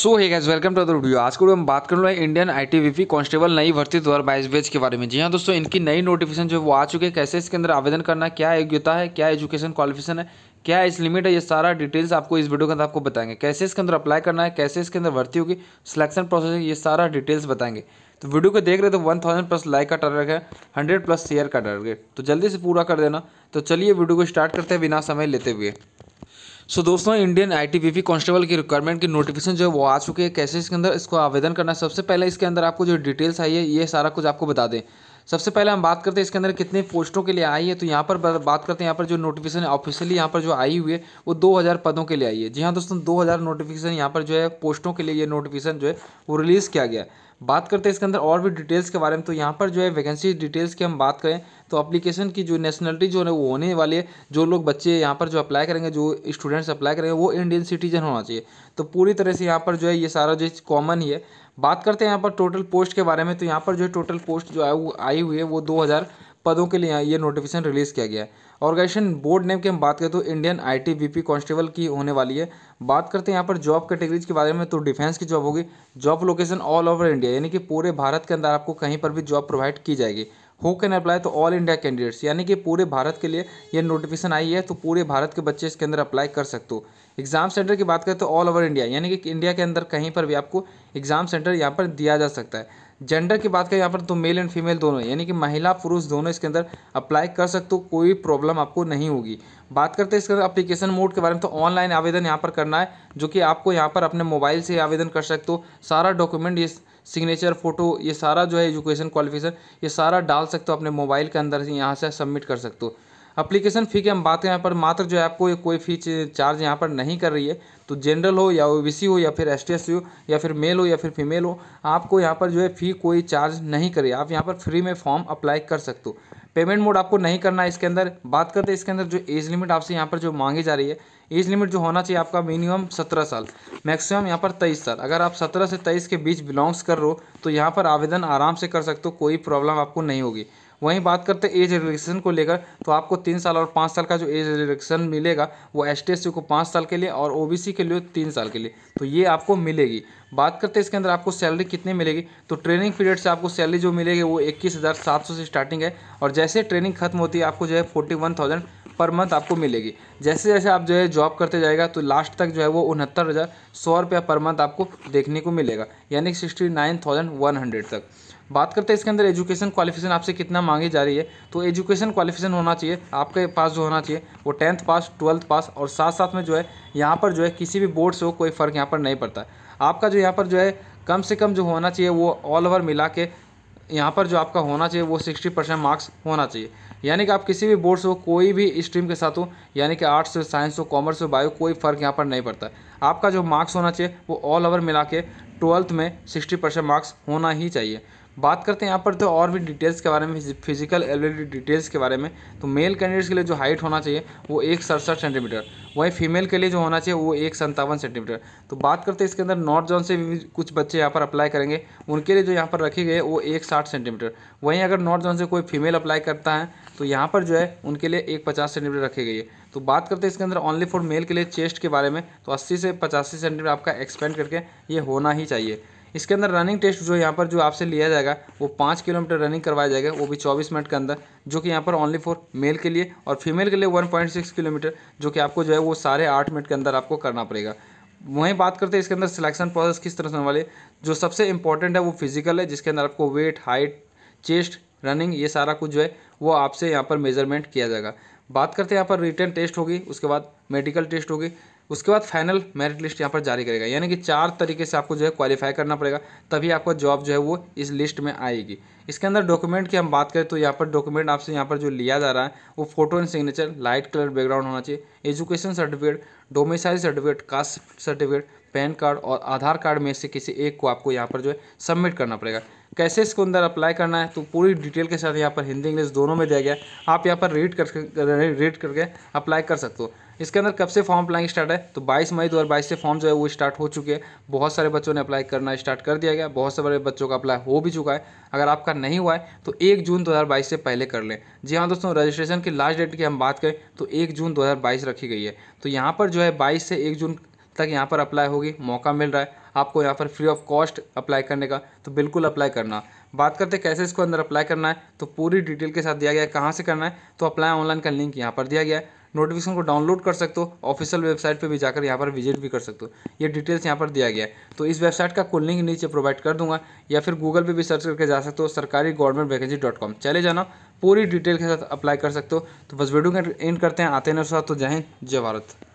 so hey guys welcome to the video आज को हम बात कर रहे हैं इंडियन आईटीवीपी कांस्टेबल नई भर्ती दो हज़ार बाईस बैच के बारे में जी हाँ दोस्तों इनकी नई नोटिफिकेशन जो वो आ चुके हैं कैसे इसके अंदर आवेदन करना क्या योग्यता है क्या एजुकेशन क्वालिफिकेशन है क्या इस लिमिट है ये सारा डिटेल्स आपको इस वीडियो के अंदर आपको बताएंगे कैसे इसके अंदर अप्लाई करना है कैसे इसके अंदर भर्ती होगी सिलेक्शन प्रोसेस ये सारा डिटेल्स बताएंगे तो वीडियो को देख रहे तो वन थाउजेंड प्लस लाइक का टारगेट है हंड्रेड प्लस शेयर का टारगेट तो जल्दी से पूरा कर देना तो चलिए वीडियो को स्टार्ट करते हैं बिना समय लेते हुए सो so, दोस्तों इंडियन आई टी कांस्टेबल की रिक्वायरमेंट की नोटिफिकेशन जो है वो आ चुके हैं कैसे इसके अंदर इसको आवेदन करना सबसे पहले इसके अंदर आपको जो डिटेल्स आई है ये सारा कुछ आपको बता दें सबसे पहले हम बात करते हैं इसके अंदर कितने पोस्टों के लिए आई है तो यहाँ पर बात करते हैं यहाँ पर जो नोटिफिकेशन ऑफिशियली यहाँ पर जो आई हुई है वो हज़ार पदों के लिए आई है जी हाँ दोस्तों हज़ार नोटिफिकेशन यहाँ पर जो है पोस्टों के लिए ये नोटिफिकेशन जो है वो रिलीज़ किया गया है बात करते हैं इसके अंदर और भी डिटेल्स के बारे में तो यहाँ पर जो है वैकेंसी डिटेल्स की हम बात करें तो अप्लीकेशन की जो नेशनलिटी जो है वो होने वाली है जो लोग बच्चे यहाँ पर जो अप्लाई करेंगे जो स्टूडेंट्स अप्लाई करेंगे वो इंडियन सिटीजन होना चाहिए तो पूरी तरह से यहाँ पर जो है ये सारा जो कॉमन ही है बात करते हैं यहाँ पर टोटल पोस्ट के बारे में तो यहाँ पर जो है टोटल पोस्ट जो आई हुई है वो दो पदों के लिए ये नोटिफिकेशन रिलीज़ किया गया है ऑर्गेनाइजेशन बोर्ड नेम की हम बात करें तो Indian I T B P constable की होने वाली है बात करते हैं यहाँ पर जॉब कैटेगरीज के बारे में तो डिफेंस की जॉब होगी job location all over India यानी कि पूरे भारत के अंदर आपको कहीं पर भी जॉब प्रोवाइड की जाएगी who can apply to all India candidates यानी कि पूरे भारत के लिए ये नोटिफिकेशन आई है तो पूरे भारत के बच्चे इसके अंदर अप्लाई कर सकते हो एग्जाम सेंटर की बात करें तो ऑल ओवर इंडिया यानी कि इंडिया के अंदर कहीं पर भी आपको एग्जाम सेंटर यहाँ पर दिया जा सकता है जेंडर की बात करें यहाँ पर तो मेल एंड फीमेल दोनों यानी कि महिला पुरुष दोनों इसके अंदर अप्लाई कर सकते हो कोई प्रॉब्लम आपको नहीं होगी बात करते हैं इसके अंदर अप्लीकेशन मोड के बारे में तो ऑनलाइन आवेदन यहाँ पर करना है जो कि आपको यहाँ पर अपने मोबाइल से आवेदन कर सकते हो सारा डॉक्यूमेंट ये सिग्नेचर फोटो ये सारा जो है एजुकेशन क्वालिफिकेशन ये सारा डाल सकते हो अपने मोबाइल के अंदर यहाँ से सबमिट कर सकते हो अप्लीकेशन फ़ी की हम बात करें यहाँ पर मात्र जो है आपको कोई फी चार्ज यहाँ पर नहीं कर रही है तो जनरल हो या ओबीसी हो या फिर एस टी हो या फिर मेल हो या फिर फीमेल हो आपको यहाँ पर जो है फ़ी कोई चार्ज नहीं करी आप यहाँ पर फ्री में फॉर्म अप्लाई कर सकते हो पेमेंट मोड आपको नहीं करना है इसके अंदर बात करते हैं इसके अंदर जो एज लिमिट आपसे यहाँ पर जो मांगी जा रही है एज लिमिट जो होना चाहिए आपका मिनिमम सत्रह साल मैक्सिमम यहाँ पर तेईस साल अगर आप सत्रह से तेईस के बीच बिलोंग्स कर रहे हो तो यहाँ पर आवेदन आराम से कर सकते हो कोई प्रॉब्लम आपको नहीं होगी वहीं बात करते हैं एज रिलेक्सेशन को लेकर तो आपको तीन साल और पाँच साल का जो एज रिलेक्सेशन मिलेगा वो एस टी को पाँच साल के लिए और ओ के लिए तीन साल के लिए तो ये आपको मिलेगी बात करते हैं इसके अंदर आपको सैलरी कितनी मिलेगी तो ट्रेनिंग पीरियड से आपको सैलरी जो मिलेगी वो इक्कीस हज़ार सात सौ से स्टार्टिंग है और जैसे ट्रेनिंग खत्म होती है आपको जो है forty one thousand per month आपको मिलेगी जैसे जैसे आप जो है जॉब करते जाएगा तो लास्ट तक जो है वो उनहत्तर हज़ार सौ रुपया पर मंथ आपको देखने को मिलेगा यानी sixty nine thousand one hundred तक बात करते हैं इसके अंदर एजुकेशन क्वालिफिकेशन आपसे कितना मांगी जा रही है तो एजुकेशन क्वालिफिकेशन होना चाहिए आपके पास जो होना चाहिए वो टेंथ पास ट्वेल्थ पास और साथ साथ में जो है यहाँ पर जो है किसी भी बोर्ड से हो कोई फ़र्क यहाँ पर नहीं पड़ता आपका जो यहाँ पर जो है कम से कम जो होना चाहिए वो ऑल ओवर मिला के यहाँ पर जो आपका होना चाहिए वो सिक्सटी परसेंट मार्क्स होना चाहिए यानी कि आप किसी भी बोर्ड से हो कोई भी स्ट्रीम के साथ हो यानी कि आर्ट्स हो साइंस हो कॉमर्स हो बायो कोई फ़र्क यहाँ पर नहीं पड़ता आपका जो मार्क्स होना चाहिए वो ऑल ओवर मिला के ट्वेल्थ में सिक्सटी परसेंट मार्क्स होना ही चाहिए बात करते हैं यहाँ पर तो और भी डिटेल्स के बारे में फिजिकल एबिलिटी डिटेल्स के बारे में तो मेल कैंडिडेट्स के लिए जो हाइट होना चाहिए वो एक सड़सठ सेंटीमीटर वहीं फीमेल के लिए जो होना चाहिए वो एक संतावन सेंटीमीटर तो बात करते हैं इसके अंदर नॉर्थ जोन से भी कुछ बच्चे यहाँ पर अप्लाई करेंगे उनके लिए जो यहाँ पर रखे गए वो एक साठ सेंटीमीटर वहीं अगर नॉर्थ जोन से कोई फीमेल अप्लाई करता है तो यहाँ पर जो है उनके लिए एक पचास सेंटीमीटर रखे गई है तो बात करते हैं इसके अंदर ओनली फॉर मेल के लिए चेस्ट के बारे में तो अस्सी से पचासी सेंटीमीटर आपका एक्सपेंड करके ये होना ही चाहिए इसके अंदर रनिंग टेस्ट जो यहाँ पर जो आपसे लिया जाएगा वो पाँच किलोमीटर रनिंग करवाया जाएगा वो भी चौबीस मिनट के अंदर जो कि यहाँ पर ओनली फॉर मेल के लिए और फीमेल के लिए वन पॉइंट सिक्स किलोमीटर जो कि आपको जो है वो साढ़े आठ मिनट के अंदर आपको करना पड़ेगा वहीं बात करते हैं इसके अंदर सिलेक्शन प्रोसेस किस तरह से होने वाले जो सबसे इंपॉर्टेंट है वो फिजिकल है जिसके अंदर आपको वेट हाइट चेस्ट रनिंग ये सारा कुछ जो है वो आपसे यहाँ पर मेजरमेंट किया जाएगा बात करते हैं यहाँ पर रिटर्न टेस्ट होगी उसके बाद मेडिकल टेस्ट होगी उसके बाद फाइनल मेरिट लिस्ट यहाँ पर जारी करेगा यानी कि चार तरीके से आपको जो है क्वालिफाई करना पड़ेगा तभी आपका जॉब जो है वो इस लिस्ट में आएगी इसके अंदर डॉक्यूमेंट की हम बात करें तो यहाँ पर डॉक्यूमेंट आपसे यहाँ पर जो लिया जा रहा है वो photo and signature light colour background होना चाहिए education certificate domicile certificate caste certificate pan card और आधार कार्ड में से किसी एक को आपको यहाँ पर जो है सबमिट करना पड़ेगा कैसे इसको अंदर अप्लाई करना है तो पूरी डिटेल के साथ यहाँ पर हिंदी इंग्लिश दोनों में दिया गया आप यहाँ पर रीड कर रीड करके अप्लाई कर सकते हो इसके अंदर कब से फॉर्म अप्लाइंग स्टार्ट है तो 22 मई 2022 से फॉर्म जो है वो स्टार्ट हो चुके हैं बहुत सारे बच्चों ने अप्लाई करना स्टार्ट कर दिया गया बहुत सारे बच्चों का अप्लाई हो भी चुका है अगर आपका नहीं हुआ है तो एक जून दो से पहले कर लें जी हाँ दोस्तों रजिस्ट्रेशन की लास्ट डेट की हम बात करें तो एक जून दो रखी गई है तो यहाँ पर जो है बाईस से एक जून तक यहाँ पर अप्लाई होगी मौका मिल रहा है आपको यहाँ पर फ्री ऑफ कॉस्ट अप्लाई करने का तो बिल्कुल अप्लाई करना बात करते कैसे इसको अंदर अप्लाई करना है तो पूरी डिटेल के साथ दिया गया है कहाँ से करना है तो अप्लाई ऑनलाइन का लिंक यहाँ पर दिया गया है नोटिफिकेशन को डाउनलोड कर सकते हो ऑफिशियल वेबसाइट पर भी जाकर यहाँ पर विजिट भी कर सकते हो ये डिटेल्स यहाँ पर दिया गया है तो इस वेबसाइट का कुल लिंक नीचे प्रोवाइड कर दूंगा या फिर गूगल पर भी सर्च करके जा सकते हो सरकारी गवर्नमेंट वैकेंसी डॉट कॉम चले जाना पूरी डिटेल के साथ अप्लाई कर सकते हो तो बस वीडियो का एंड करते हैं आते हैं साथ तो जय हिंद जय भारत